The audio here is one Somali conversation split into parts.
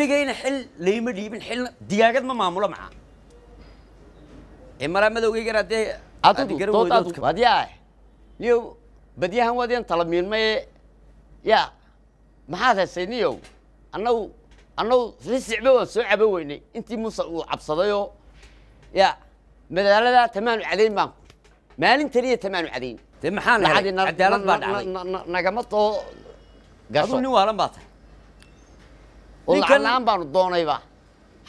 weligayna xil layma dhiibin xilna digaagad ma maamulo maxaa ee malaa madowgeyganaa dee adgarawdwaadyaa niyow badyahan waadyan tala miilmaye yaa maxaad hesay niyow annagu annagu risicba waan soo cabo weynay intii muuse uu cabsadayoo yaa madaalada tamaanu cadayn baan maalintaniya tamaanu cadayn dee maxaan nagama soo gasho nin waalan baa tahay lacaglaan baanu doonayba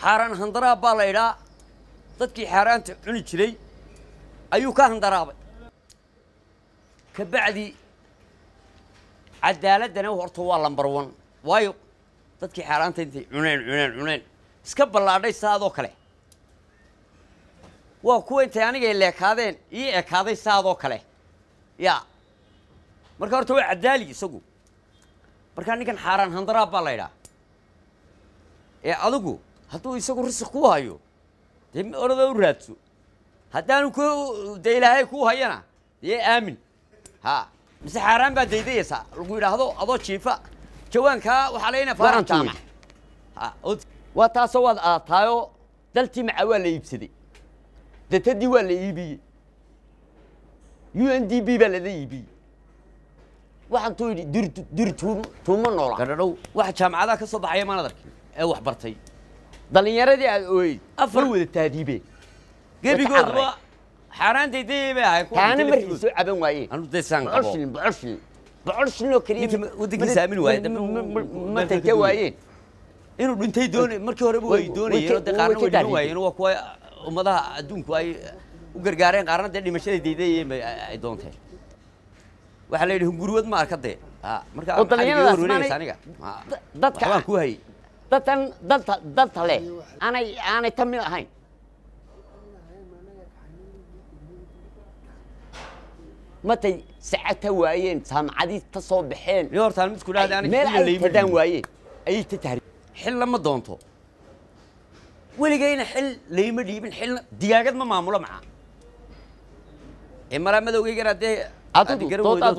xaaraan handaraab baa la idhaa dadkii xaaraanta cuni jiray ayuu ka handaraabay ka bacdi cadaaladdana horta waa lambarwan waayo dadkii xaaraanta intay cuneen cuneen cuneen iska ballaadhay saadoo kale waa kuwa intay anigay leekaadeen ii ekaaday saadoo kale ya marka horta waa caddaali isagu markaa ninkan xaaraan handaraab baa la idhaa ee adigu hadduu isagu risiq kuu hayo dee orada u raadso haddaanu k dee ilaahay kuu hayana dee aamin ha mise xaaraan baa daydayaysaa lagu yidhaahdo adoo jiifa jawaankaa waxaa leynaa farantaama waa taasoo waad aataayoo daltii macaa waa la iibsaday datadii waa la iibiyey u n d b baa lala iibiyey waxantuu yidhi dirtuumo noola gadhadhow wax jaamacadaha ka soo baxaya maan adarkin ee wax bartay dhalinyaradii aad ooyey afar wada taadiibeen gebigoodaba xaaraantaydii bay ahay taana markii soo caban waayeen anu daysaan qabo boqol shilin boqol shilin boqol shilin oo kaliya waddankiisa aamin waaye ma tagta waayeen inuu dhintay doonay markii horeba way doonayeen dee qaarna way dhiman waayeen waa kuwa uh, ummadaha adduunku ay uh, u gargaareen qaarna dee dhimashada daydayen bay uh, ay doontay waxaa la yidhi hunguriwad ma arka dee markaa dadka ku hayay dadkan dadta dadta leh aanay aanay ta mid ahayn martay sacata waayeen saamcadii ta soo baxeen meel ay tadaan waayeen ayay ta tahri xilna ma doonto weligayna xil layma dhiibin xilna digaagad ma maamulo maca ee maraa madowgaygaraa dee adudu